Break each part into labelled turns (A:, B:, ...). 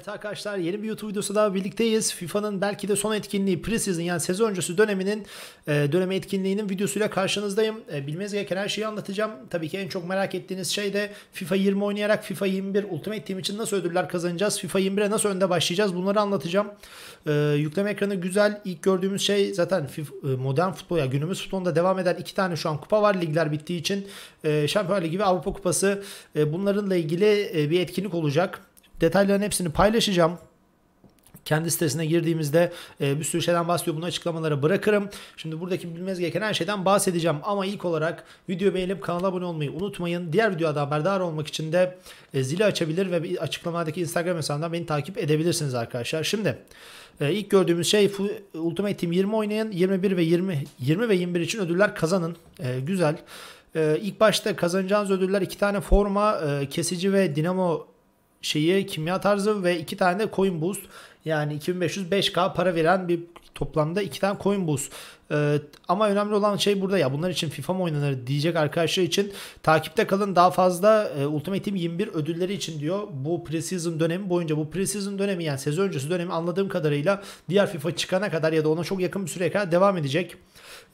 A: Evet arkadaşlar yeni bir YouTube videosu daha birlikteyiz. FIFA'nın belki de son etkinliği preseason yani sezon öncesi döneminin e, dönemi etkinliğinin videosuyla karşınızdayım. E, bilmeniz gereken her şeyi anlatacağım. Tabii ki en çok merak ettiğiniz şey de FIFA 20 oynayarak FIFA 21 Ultimate Team için nasıl ödüller kazanacağız? FIFA 21'e nasıl önde başlayacağız? Bunları anlatacağım. E, yükleme ekranı güzel. İlk gördüğümüz şey zaten FIFA, e, modern futbol ya günümüz futbolunda devam eden iki tane şu an kupa var ligler bittiği için. E, Şampiyonlar Ligi ve Avrupa Kupası e, bunlarınla ilgili e, bir etkinlik olacak. Detayların hepsini paylaşacağım. Kendi sitesine girdiğimizde e, bir sürü şeyden bahsediyor. Bunu açıklamalara bırakırım. Şimdi buradaki bilmeniz gereken her şeyden bahsedeceğim. Ama ilk olarak video beğenip kanala abone olmayı unutmayın. Diğer videoda haberdar olmak için de e, zili açabilir ve açıklamadaki Instagram hesabından beni takip edebilirsiniz arkadaşlar. Şimdi e, ilk gördüğümüz şey Ultimate Team 20 oynayan 21 ve 20 20 ve 21 için ödüller kazanın. E, güzel. Ee, ilk başta kazanacağınız ödüller iki tane forma, e, kesici ve dinamo şeyi kimya tarzı ve iki tane de coin boost yani 2505k para veren bir toplamda iki tane coin boost. Ee, ama önemli olan şey burada ya bunlar için FIFA mı oynanır diyecek arkadaşlar için takipte kalın daha fazla e, Ultimate Team 21 ödülleri için diyor bu preseason dönemi boyunca bu preseason dönemi yani sezon öncesi dönemi anladığım kadarıyla diğer FIFA çıkana kadar ya da ona çok yakın bir süreye kadar devam edecek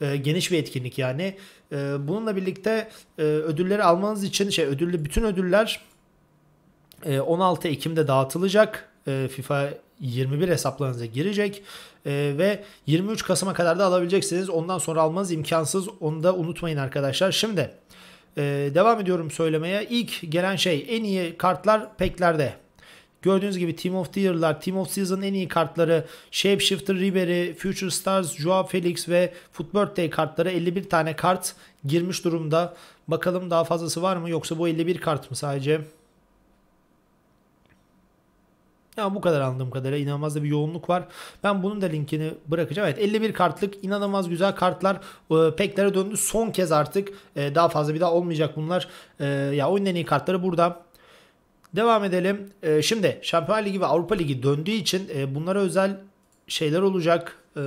A: e, geniş bir etkinlik yani e, bununla birlikte e, ödülleri almanız için şey ödüllü bütün ödüller 16 ee, Ekim'de dağıtılacak. Ee, FIFA 21 hesaplarınıza girecek ee, ve 23 Kasım'a kadar da alabileceksiniz. Ondan sonra almanız imkansız. Onu da unutmayın arkadaşlar. Şimdi e, devam ediyorum söylemeye. İlk gelen şey en iyi kartlar peklerde. Gördüğünüz gibi Team of the Year'lar, Team of Season en iyi kartları, Shapeshifter, Ribery, Future Stars, Joao Felix ve Foot Birthday kartları 51 tane kart girmiş durumda. Bakalım daha fazlası var mı yoksa bu 51 kart mı sadece? Ama bu kadar anladığım kadarıyla inanılmaz da bir yoğunluk var. Ben bunun da linkini bırakacağım. Evet 51 kartlık inanılmaz güzel kartlar e, peklere döndü. Son kez artık e, daha fazla bir daha olmayacak bunlar. E, ya oyunun en iyi kartları burada. Devam edelim. E, şimdi Şampiyonlar Ligi ve Avrupa Ligi döndüğü için e, bunlara özel şeyler olacak ee,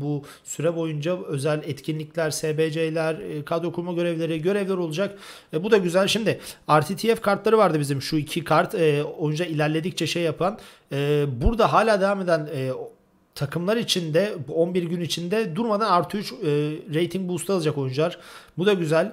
A: bu süre boyunca özel etkinlikler, SBC'ler, e, kadro kurma görevleri, görevler olacak. E, bu da güzel. Şimdi RTTF kartları vardı bizim şu iki kart. E, ilerledikçe şey yapan. E, burada hala devam eden e, takımlar içinde 11 gün içinde durmadan artı 3 rating boost alacak oyuncular. Bu da güzel.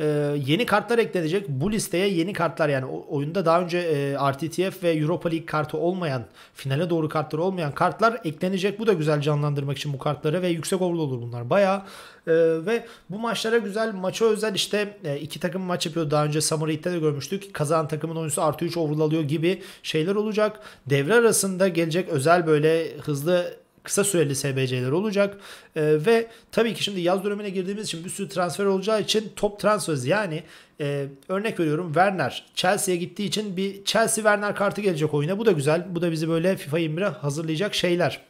A: Ee, yeni kartlar eklenecek. Bu listeye yeni kartlar yani oyunda daha önce e, RTTF ve Europa League kartı olmayan, finale doğru kartları olmayan kartlar eklenecek. Bu da güzel canlandırmak için bu kartları ve yüksek overall olur bunlar. Baya ee, ve bu maçlara güzel, maça özel işte e, iki takım maç yapıyor. Daha önce Summer League'de de görmüştük. Kazanan takımın oyuncusu artı 3 overall alıyor gibi şeyler olacak. Devre arasında gelecek özel böyle hızlı kısa süreli SBC'ler olacak. E, ve tabii ki şimdi yaz dönemine girdiğimiz için bir sürü transfer olacağı için top transfer yani e, örnek veriyorum Werner Chelsea'ye gittiği için bir Chelsea Werner kartı gelecek oyuna. Bu da güzel. Bu da bizi böyle FIFA 21'e hazırlayacak şeyler.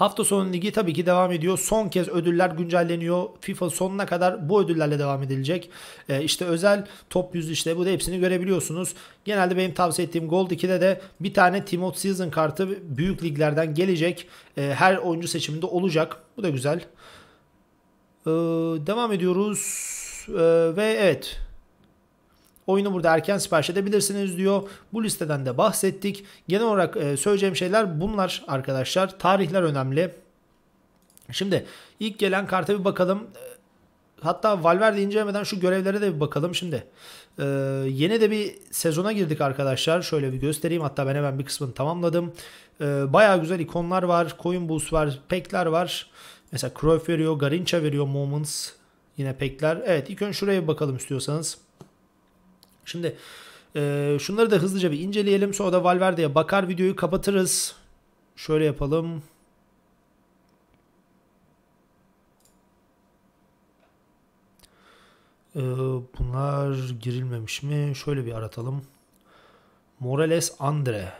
A: Hafta sonu ligi tabii ki devam ediyor. Son kez ödüller güncelleniyor. FIFA sonuna kadar bu ödüllerle devam edilecek. E, işte özel top 100 işte bu da hepsini görebiliyorsunuz. Genelde benim tavsiye ettiğim Gold 2'de de bir tane Team of Season kartı büyük liglerden gelecek. E, her oyuncu seçiminde olacak. Bu da güzel. E, devam ediyoruz. E, ve evet Oyunu burada erken sipariş edebilirsiniz diyor. Bu listeden de bahsettik. Genel olarak e, söyleyeceğim şeyler bunlar arkadaşlar. Tarihler önemli. Şimdi ilk gelen karta bir bakalım. E, hatta Valverde incelemeden şu görevlere de bir bakalım şimdi. Ee, yeni de bir sezona girdik arkadaşlar. Şöyle bir göstereyim. Hatta ben hemen bir kısmını tamamladım. E, Baya güzel ikonlar var. Coin Boost var. Pekler var. Mesela Cruyff veriyor. Garincha veriyor. Moments. Yine pekler. Evet ilk önce şuraya bir bakalım istiyorsanız. Şimdi e, şunları da hızlıca bir inceleyelim. Sonra da Valverde'ye bakar videoyu kapatırız. Şöyle yapalım. Ee, bunlar girilmemiş mi? Şöyle bir aratalım. Morales Andre.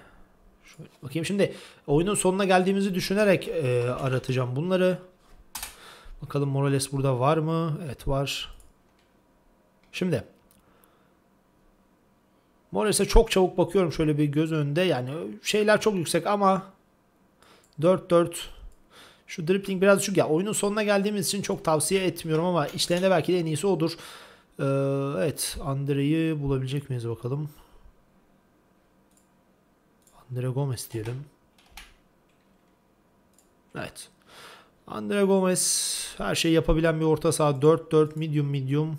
A: Şöyle bakayım şimdi oyunun sonuna geldiğimizi düşünerek e, aratacağım bunları. Bakalım Morales burada var mı? Evet var. Şimdi Morris'e çok çabuk bakıyorum şöyle bir göz önünde. Yani şeyler çok yüksek ama 4-4 şu dribbling biraz düşük. Ya oyunun sonuna geldiğimiz için çok tavsiye etmiyorum ama işlerinde belki de en iyisi odur. Ee, evet Andre'yi bulabilecek miyiz bakalım. Andre Gomez diyelim. Evet. Andre Gomez her şeyi yapabilen bir orta saha. 4-4 medium medium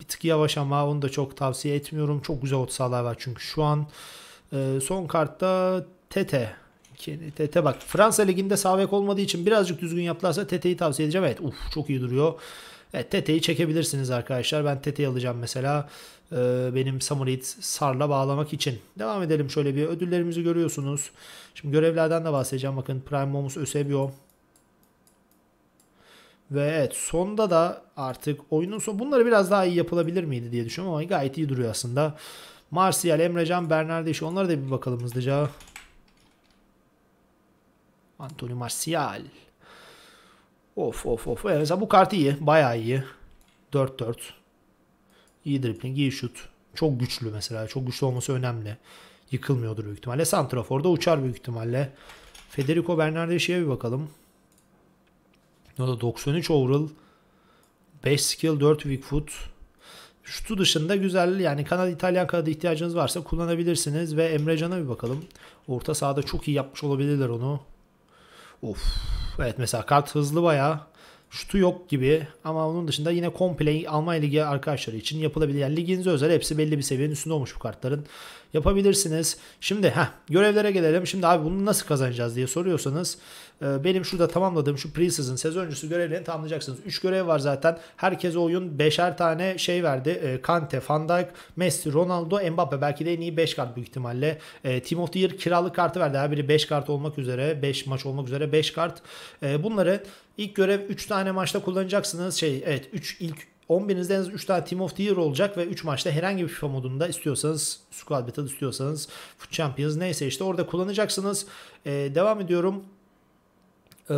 A: bir tık yavaş ama onu da çok tavsiye etmiyorum. Çok güzel 30 sahalar var çünkü şu an. E, son kartta Tete. Tete bak Fransa liginde sağ olmadığı için birazcık düzgün yaptılarsa Tete'yi tavsiye edeceğim. Evet uf çok iyi duruyor. Evet Tete'yi çekebilirsiniz arkadaşlar. Ben Tete'yi alacağım mesela. Ee, benim Samurit Sar'la bağlamak için. Devam edelim şöyle bir ödüllerimizi görüyorsunuz. Şimdi görevlerden de bahsedeceğim. Bakın Prime Momus Ösebio ve evet sonda da artık oyunun son bunları biraz daha iyi yapılabilir miydi diye düşünüyorum ama gayet iyi duruyor aslında. Martial, Emrecan, Bernardeş onlara da bir bakalım hızlıca. Antonio Martial. Of of of. Yani mesela bu kart iyi. Bayağı iyi. 4-4. İyi dribbling, iyi şut. Çok güçlü mesela. Çok güçlü olması önemli. Yıkılmıyordur büyük ihtimalle. Santrafor'da uçar büyük ihtimalle. Federico Bernardeş'e bir bakalım. Tekno'da 93 overall, 5 skill, 4 weak foot. Şutu dışında güzel yani Kanada İtalyan kanadı ihtiyacınız varsa kullanabilirsiniz ve Emre Can'a bir bakalım. Orta sahada çok iyi yapmış olabilirler onu. Of. Evet mesela kart hızlı bayağı şutu yok gibi ama onun dışında yine komple Almanya Ligi arkadaşları için yapılabilir. Yani liginize özel hepsi belli bir seviyenin üstünde olmuş bu kartların. Yapabilirsiniz. Şimdi ha görevlere gelelim. Şimdi abi bunu nasıl kazanacağız diye soruyorsanız e, benim şurada tamamladığım şu preseason sezon öncesi görevlerini tamamlayacaksınız. 3 görev var zaten. Herkes oyun 5'er tane şey verdi. E, Kante, Van Dijk, Messi, Ronaldo, Mbappe. Belki de en iyi 5 kart büyük ihtimalle. Team of the kiralık kartı verdi. Her biri 5 kart olmak üzere. 5 maç olmak üzere 5 kart. E, bunları İlk görev 3 tane maçta kullanacaksınız. Şey evet 3 ilk 11'inizde en az 3 tane Team of the Year olacak ve 3 maçta herhangi bir FIFA modunda istiyorsanız Squad Battle istiyorsanız Foot Champions neyse işte orada kullanacaksınız. Ee, devam ediyorum. 2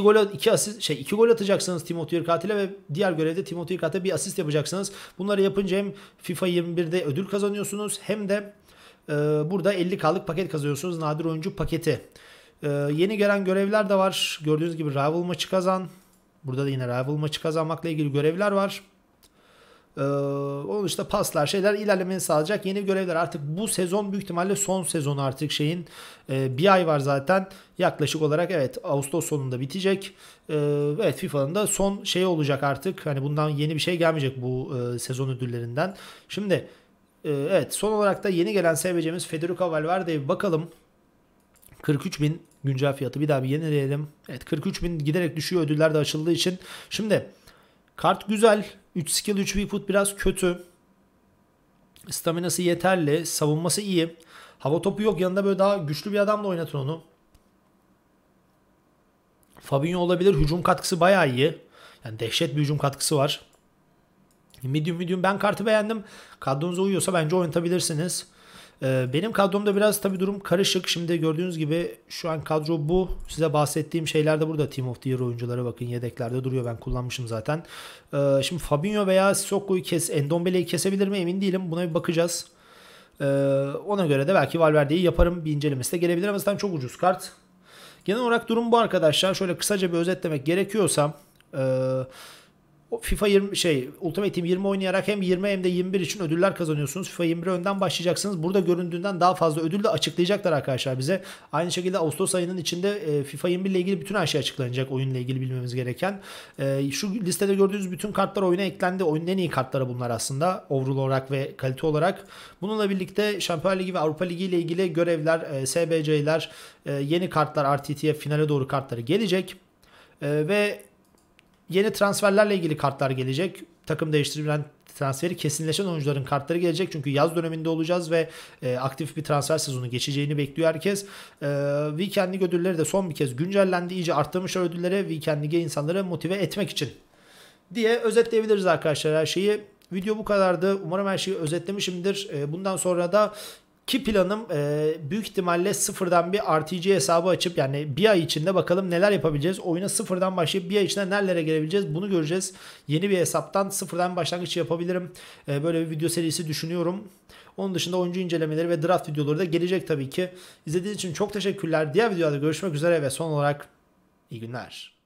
A: ee, gol iki asist şey iki gol atacaksınız team of the year Irkat'ile ve diğer görevde team of the year Irkat'a bir asist yapacaksınız. Bunları yapınca hem FIFA 21'de ödül kazanıyorsunuz hem de e, burada 50 kalık paket kazanıyorsunuz. Nadir oyuncu paketi. Ee, yeni gelen görevler de var. Gördüğünüz gibi rival maçı kazan. Burada da yine rival maçı kazanmakla ilgili görevler var. Ee, onun işte paslar şeyler ilerlemeni sağlayacak yeni görevler. Artık bu sezon büyük ihtimalle son sezon artık şeyin e, bir ay var zaten. Yaklaşık olarak evet Ağustos sonunda bitecek. E, evet FIFA'nın da son şey olacak artık. Hani bundan yeni bir şey gelmeyecek bu e, sezon ödüllerinden. Şimdi e, evet son olarak da yeni gelen seveceğimiz Federico Valverde'ye bakalım. 43 bin Güncel fiyatı bir daha bir yenileyelim. Evet 43 bin giderek düşüyor ödüller de açıldığı için. Şimdi kart güzel. 3 skill 3 Bigfoot biraz kötü. Staminası yeterli. Savunması iyi. Hava topu yok. Yanında böyle daha güçlü bir adamla oynatın onu. Fabinho olabilir. Hücum katkısı bayağı iyi. Yani dehşet bir hücum katkısı var. Medium medium ben kartı beğendim. Kadronuza uyuyorsa bence oynatabilirsiniz. Ee, benim kadromda biraz tabi durum karışık. Şimdi gördüğünüz gibi şu an kadro bu. Size bahsettiğim şeyler de burada. Team of the Year oyuncuları bakın yedeklerde duruyor. Ben kullanmışım zaten. Ee, şimdi Fabinho veya Sissoko'yu kes, Endombele'yi kesebilir mi emin değilim. Buna bir bakacağız. Ee, ona göre de belki Valverde'yi yaparım. Bir incelemesi de gelebilir ama zaten çok ucuz kart. Genel olarak durum bu arkadaşlar. Şöyle kısaca bir özetlemek gerekiyorsa... Ee, FIFA 20 şey Ultimate Team 20 oynayarak hem 20 hem de 21 için ödüller kazanıyorsunuz. FIFA 21 önden başlayacaksınız. Burada göründüğünden daha fazla ödül de açıklayacaklar arkadaşlar bize. Aynı şekilde Ağustos ayının içinde e, FIFA 21 ile ilgili bütün her şey açıklanacak oyunla ilgili bilmemiz gereken. E, şu listede gördüğünüz bütün kartlar oyuna eklendi. Oyunun en iyi kartları bunlar aslında. Overall olarak ve kalite olarak. Bununla birlikte Şampiyonlar Ligi ve Avrupa Ligi ile ilgili görevler, e, SBC'ler, yeni kartlar, RTT'ye finale doğru kartları gelecek. Ve Yeni transferlerle ilgili kartlar gelecek. Takım değiştirilen transferi kesinleşen oyuncuların kartları gelecek. Çünkü yaz döneminde olacağız ve e, aktif bir transfer sezonu geçeceğini bekliyor herkes. E, weekend League ödülleri de son bir kez güncellendi. İyice arttırmış ödüllere Weekend League'e insanları motive etmek için diye özetleyebiliriz arkadaşlar her şeyi. Video bu kadardı. Umarım her şeyi özetlemişimdir. E, bundan sonra da ki planım e, büyük ihtimalle sıfırdan bir RTG hesabı açıp yani bir ay içinde bakalım neler yapabileceğiz. Oyuna sıfırdan başlayıp bir ay içinde nerelere gelebileceğiz bunu göreceğiz. Yeni bir hesaptan sıfırdan başlangıç yapabilirim. E, böyle bir video serisi düşünüyorum. Onun dışında oyuncu incelemeleri ve draft videoları da gelecek tabii ki. İzlediğiniz için çok teşekkürler. Diğer videolarda görüşmek üzere ve son olarak iyi günler.